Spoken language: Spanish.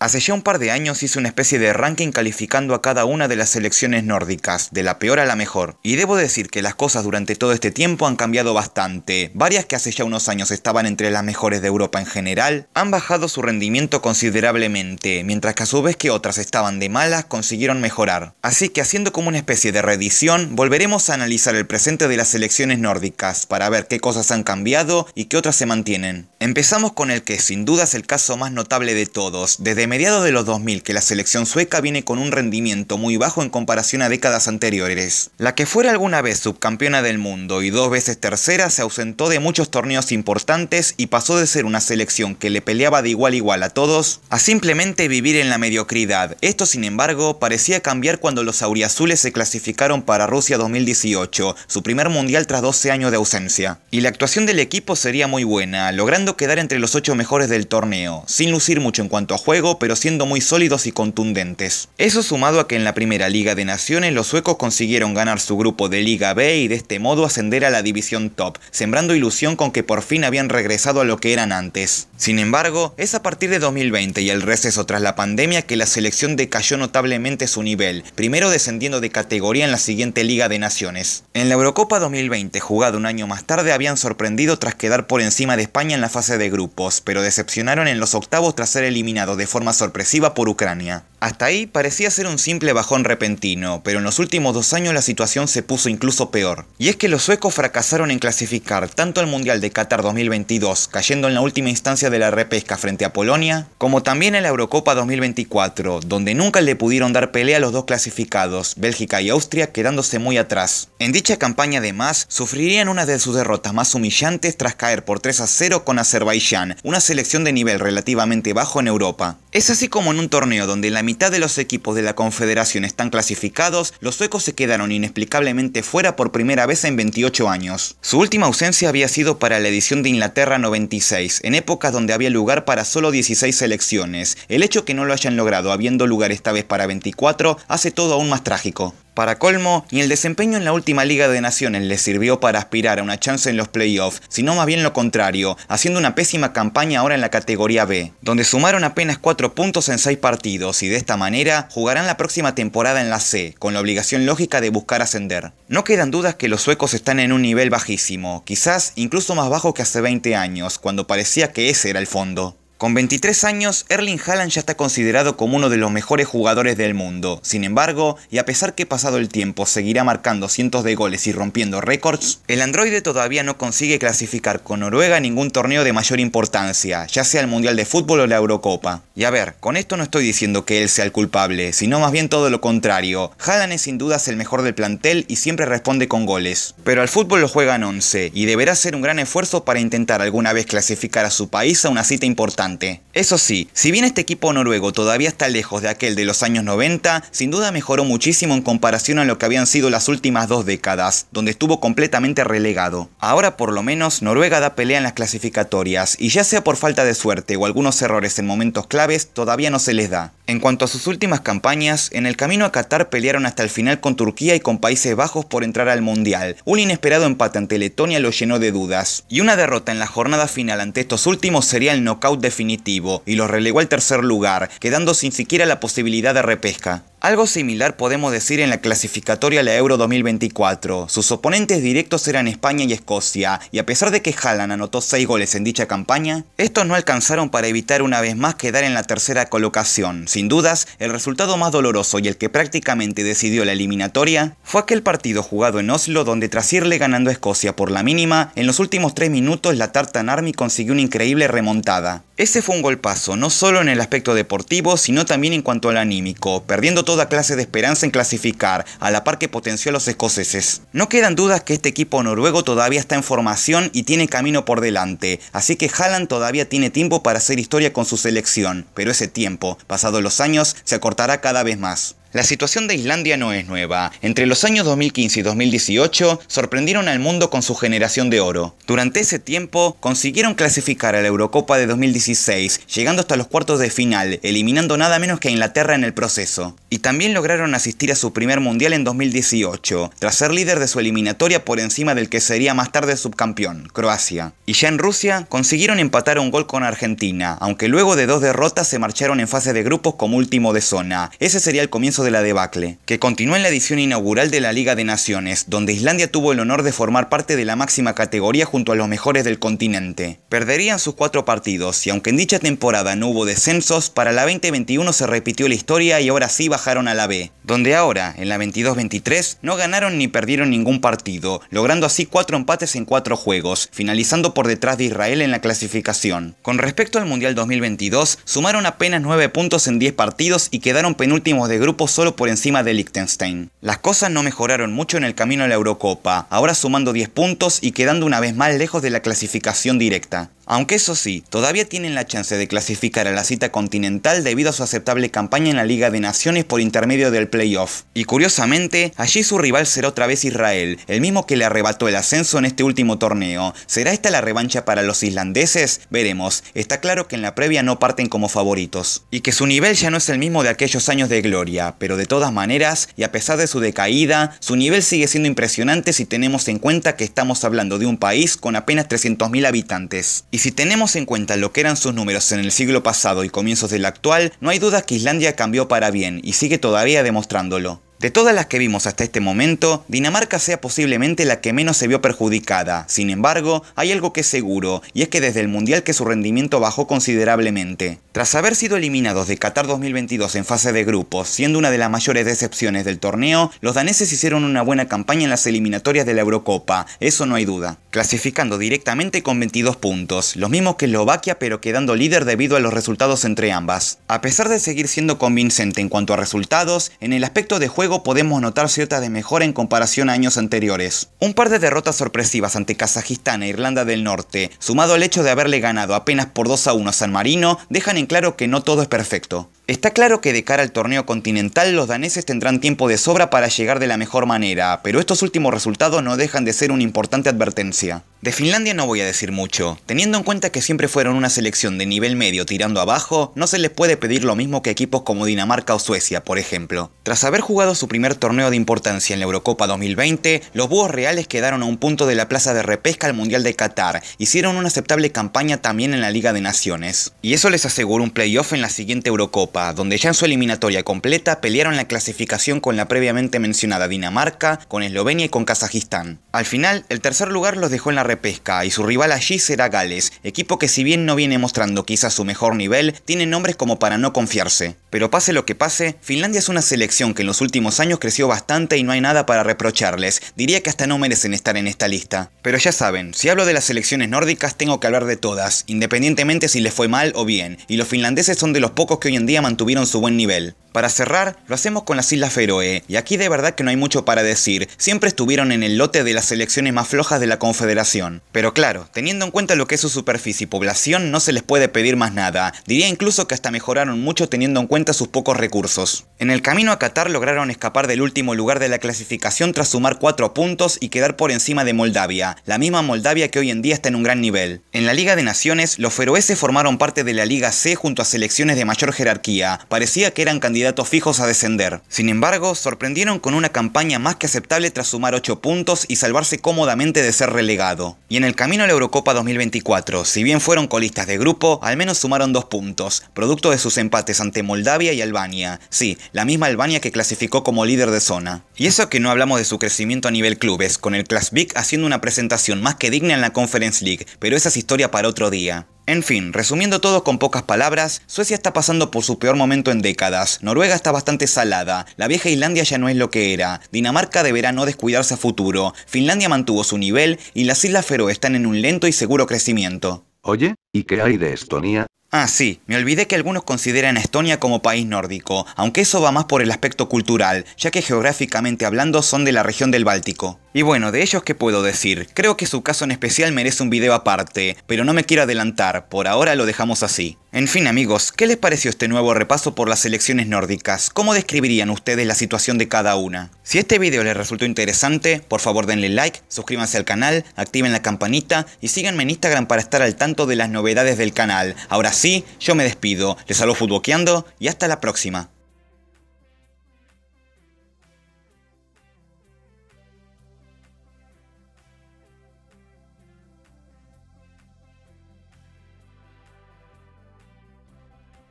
Hace ya un par de años hice una especie de ranking calificando a cada una de las selecciones nórdicas, de la peor a la mejor. Y debo decir que las cosas durante todo este tiempo han cambiado bastante. Varias que hace ya unos años estaban entre las mejores de Europa en general, han bajado su rendimiento considerablemente, mientras que a su vez que otras estaban de malas consiguieron mejorar. Así que haciendo como una especie de reedición, volveremos a analizar el presente de las selecciones nórdicas, para ver qué cosas han cambiado y qué otras se mantienen. Empezamos con el que sin duda es el caso más notable de todos, desde mediados de los 2000 que la selección sueca viene con un rendimiento muy bajo en comparación a décadas anteriores. La que fuera alguna vez subcampeona del mundo y dos veces tercera se ausentó de muchos torneos importantes y pasó de ser una selección que le peleaba de igual a igual a todos a simplemente vivir en la mediocridad. Esto sin embargo parecía cambiar cuando los auriazules se clasificaron para Rusia 2018, su primer mundial tras 12 años de ausencia. Y la actuación del equipo sería muy buena, logrando quedar entre los 8 mejores del torneo, sin lucir mucho en cuanto a juego, pero siendo muy sólidos y contundentes. Eso sumado a que en la primera Liga de Naciones los suecos consiguieron ganar su grupo de Liga B y de este modo ascender a la división top, sembrando ilusión con que por fin habían regresado a lo que eran antes. Sin embargo, es a partir de 2020 y el receso tras la pandemia que la selección decayó notablemente su nivel, primero descendiendo de categoría en la siguiente Liga de Naciones. En la Eurocopa 2020, jugada un año más tarde, habían sorprendido tras quedar por encima de España en la fase de grupos, pero decepcionaron en los octavos tras ser eliminados de forma sorpresiva por Ucrania. Hasta ahí parecía ser un simple bajón repentino, pero en los últimos dos años la situación se puso incluso peor. Y es que los suecos fracasaron en clasificar tanto al Mundial de Qatar 2022, cayendo en la última instancia de la repesca frente a Polonia, como también en la Eurocopa 2024, donde nunca le pudieron dar pelea a los dos clasificados, Bélgica y Austria, quedándose muy atrás. En dicha campaña además, sufrirían una de sus derrotas más humillantes tras caer por 3 a 0 con Azerbaiyán, una selección de nivel relativamente bajo en Europa. Es así como en un torneo donde la mitad de los equipos de la Confederación están clasificados, los suecos se quedaron inexplicablemente fuera por primera vez en 28 años. Su última ausencia había sido para la edición de Inglaterra 96, en épocas donde había lugar para solo 16 selecciones. El hecho que no lo hayan logrado habiendo lugar esta vez para 24 hace todo aún más trágico. Para colmo, ni el desempeño en la última Liga de Naciones les sirvió para aspirar a una chance en los playoffs, sino más bien lo contrario, haciendo una pésima campaña ahora en la categoría B, donde sumaron apenas 4 puntos en 6 partidos y de esta manera jugarán la próxima temporada en la C, con la obligación lógica de buscar ascender. No quedan dudas que los suecos están en un nivel bajísimo, quizás incluso más bajo que hace 20 años, cuando parecía que ese era el fondo. Con 23 años, Erling Haaland ya está considerado como uno de los mejores jugadores del mundo. Sin embargo, y a pesar que pasado el tiempo seguirá marcando cientos de goles y rompiendo récords, el androide todavía no consigue clasificar con Noruega ningún torneo de mayor importancia, ya sea el Mundial de Fútbol o la Eurocopa. Y a ver, con esto no estoy diciendo que él sea el culpable, sino más bien todo lo contrario. Haaland es sin dudas el mejor del plantel y siempre responde con goles. Pero al fútbol lo juegan 11 y deberá hacer un gran esfuerzo para intentar alguna vez clasificar a su país a una cita importante eso sí, si bien este equipo noruego todavía está lejos de aquel de los años 90, sin duda mejoró muchísimo en comparación a lo que habían sido las últimas dos décadas, donde estuvo completamente relegado. Ahora por lo menos Noruega da pelea en las clasificatorias, y ya sea por falta de suerte o algunos errores en momentos claves, todavía no se les da. En cuanto a sus últimas campañas, en el camino a Qatar pelearon hasta el final con Turquía y con Países Bajos por entrar al Mundial. Un inesperado empate ante Letonia lo llenó de dudas, y una derrota en la jornada final ante estos últimos sería el knockout de definitivo y los relegó al tercer lugar, quedando sin siquiera la posibilidad de repesca. Algo similar podemos decir en la clasificatoria a la Euro 2024. Sus oponentes directos eran España y Escocia, y a pesar de que Haaland anotó 6 goles en dicha campaña, estos no alcanzaron para evitar una vez más quedar en la tercera colocación. Sin dudas, el resultado más doloroso y el que prácticamente decidió la eliminatoria fue aquel partido jugado en Oslo donde tras irle ganando a Escocia por la mínima, en los últimos 3 minutos la Tartan Army consiguió una increíble remontada. Ese fue un golpazo, no solo en el aspecto deportivo, sino también en cuanto al anímico, perdiendo toda clase de esperanza en clasificar, a la par que potenció a los escoceses. No quedan dudas que este equipo noruego todavía está en formación y tiene camino por delante, así que Haaland todavía tiene tiempo para hacer historia con su selección, pero ese tiempo, pasados los años, se acortará cada vez más. La situación de Islandia no es nueva. Entre los años 2015 y 2018 sorprendieron al mundo con su generación de oro. Durante ese tiempo consiguieron clasificar a la Eurocopa de 2016, llegando hasta los cuartos de final, eliminando nada menos que a Inglaterra en el proceso. Y también lograron asistir a su primer mundial en 2018, tras ser líder de su eliminatoria por encima del que sería más tarde subcampeón, Croacia. Y ya en Rusia consiguieron empatar un gol con Argentina, aunque luego de dos derrotas se marcharon en fase de grupos como último de zona. Ese sería el comienzo de de la debacle, que continuó en la edición inaugural de la Liga de Naciones, donde Islandia tuvo el honor de formar parte de la máxima categoría junto a los mejores del continente. Perderían sus cuatro partidos y aunque en dicha temporada no hubo descensos, para la 2021 se repitió la historia y ahora sí bajaron a la B, donde ahora, en la 22-23, no ganaron ni perdieron ningún partido, logrando así cuatro empates en cuatro juegos, finalizando por detrás de Israel en la clasificación. Con respecto al Mundial 2022, sumaron apenas nueve puntos en 10 partidos y quedaron penúltimos de grupo solo por encima de Liechtenstein. Las cosas no mejoraron mucho en el camino a la Eurocopa, ahora sumando 10 puntos y quedando una vez más lejos de la clasificación directa. Aunque eso sí, todavía tienen la chance de clasificar a la cita continental debido a su aceptable campaña en la Liga de Naciones por intermedio del playoff. Y curiosamente, allí su rival será otra vez Israel, el mismo que le arrebató el ascenso en este último torneo. ¿Será esta la revancha para los islandeses? Veremos, está claro que en la previa no parten como favoritos. Y que su nivel ya no es el mismo de aquellos años de gloria, pero de todas maneras, y a pesar de su decaída, su nivel sigue siendo impresionante si tenemos en cuenta que estamos hablando de un país con apenas 300.000 habitantes. Y si tenemos en cuenta lo que eran sus números en el siglo pasado y comienzos del actual, no hay duda que Islandia cambió para bien y sigue todavía demostrándolo. De todas las que vimos hasta este momento, Dinamarca sea posiblemente la que menos se vio perjudicada. Sin embargo, hay algo que es seguro, y es que desde el Mundial que su rendimiento bajó considerablemente. Tras haber sido eliminados de Qatar 2022 en fase de grupos, siendo una de las mayores decepciones del torneo, los daneses hicieron una buena campaña en las eliminatorias de la Eurocopa, eso no hay duda. Clasificando directamente con 22 puntos, los mismos que Eslovaquia pero quedando líder debido a los resultados entre ambas. A pesar de seguir siendo convincente en cuanto a resultados, en el aspecto de juego podemos notar cierta de mejora en comparación a años anteriores. Un par de derrotas sorpresivas ante Kazajistán e Irlanda del Norte, sumado al hecho de haberle ganado apenas por 2 a 1 a San Marino, dejan en claro que no todo es perfecto. Está claro que de cara al torneo continental los daneses tendrán tiempo de sobra para llegar de la mejor manera, pero estos últimos resultados no dejan de ser una importante advertencia. De Finlandia no voy a decir mucho, teniendo en cuenta que siempre fueron una selección de nivel medio tirando abajo, no se les puede pedir lo mismo que equipos como Dinamarca o Suecia, por ejemplo. Tras haber jugado su primer torneo de importancia en la Eurocopa 2020, los búhos reales quedaron a un punto de la plaza de repesca al Mundial de Qatar, hicieron una aceptable campaña también en la Liga de Naciones, y eso les aseguró un playoff en la siguiente Eurocopa donde ya en su eliminatoria completa pelearon la clasificación con la previamente mencionada Dinamarca, con Eslovenia y con Kazajistán. Al final, el tercer lugar los dejó en la repesca y su rival allí será Gales, equipo que si bien no viene mostrando quizás su mejor nivel, tiene nombres como para no confiarse. Pero pase lo que pase, Finlandia es una selección que en los últimos años creció bastante y no hay nada para reprocharles, diría que hasta no merecen estar en esta lista. Pero ya saben, si hablo de las selecciones nórdicas tengo que hablar de todas, independientemente si les fue mal o bien, y los finlandeses son de los pocos que hoy en día mantuvieron su buen nivel. Para cerrar, lo hacemos con las Islas Feroe, y aquí de verdad que no hay mucho para decir, siempre estuvieron en el lote de las selecciones más flojas de la Confederación. Pero claro, teniendo en cuenta lo que es su superficie y población, no se les puede pedir más nada, diría incluso que hasta mejoraron mucho teniendo en cuenta sus pocos recursos. En el camino a Qatar lograron escapar del último lugar de la clasificación tras sumar cuatro puntos y quedar por encima de Moldavia, la misma Moldavia que hoy en día está en un gran nivel. En la Liga de Naciones, los feroeses formaron parte de la Liga C junto a selecciones de mayor jerarquía, parecía que eran candidatos datos fijos a descender. Sin embargo, sorprendieron con una campaña más que aceptable tras sumar 8 puntos y salvarse cómodamente de ser relegado. Y en el camino a la Eurocopa 2024, si bien fueron colistas de grupo, al menos sumaron 2 puntos, producto de sus empates ante Moldavia y Albania. Sí, la misma Albania que clasificó como líder de zona. Y eso que no hablamos de su crecimiento a nivel clubes, con el Klasvik haciendo una presentación más que digna en la Conference League, pero esa es historia para otro día. En fin, resumiendo todo con pocas palabras, Suecia está pasando por su peor momento en décadas, Noruega está bastante salada, la vieja Islandia ya no es lo que era, Dinamarca deberá no descuidarse a futuro, Finlandia mantuvo su nivel y las Islas Feroe están en un lento y seguro crecimiento. Oye, ¿y qué hay de Estonia? Ah, sí, me olvidé que algunos consideran a Estonia como país nórdico, aunque eso va más por el aspecto cultural, ya que geográficamente hablando son de la región del Báltico. Y bueno, de ellos qué puedo decir, creo que su caso en especial merece un video aparte, pero no me quiero adelantar, por ahora lo dejamos así. En fin amigos, ¿qué les pareció este nuevo repaso por las elecciones nórdicas? ¿Cómo describirían ustedes la situación de cada una? Si este video les resultó interesante, por favor denle like, suscríbanse al canal, activen la campanita y síganme en Instagram para estar al tanto de las novedades del canal. Ahora sí, yo me despido, les saludo futboqueando y hasta la próxima.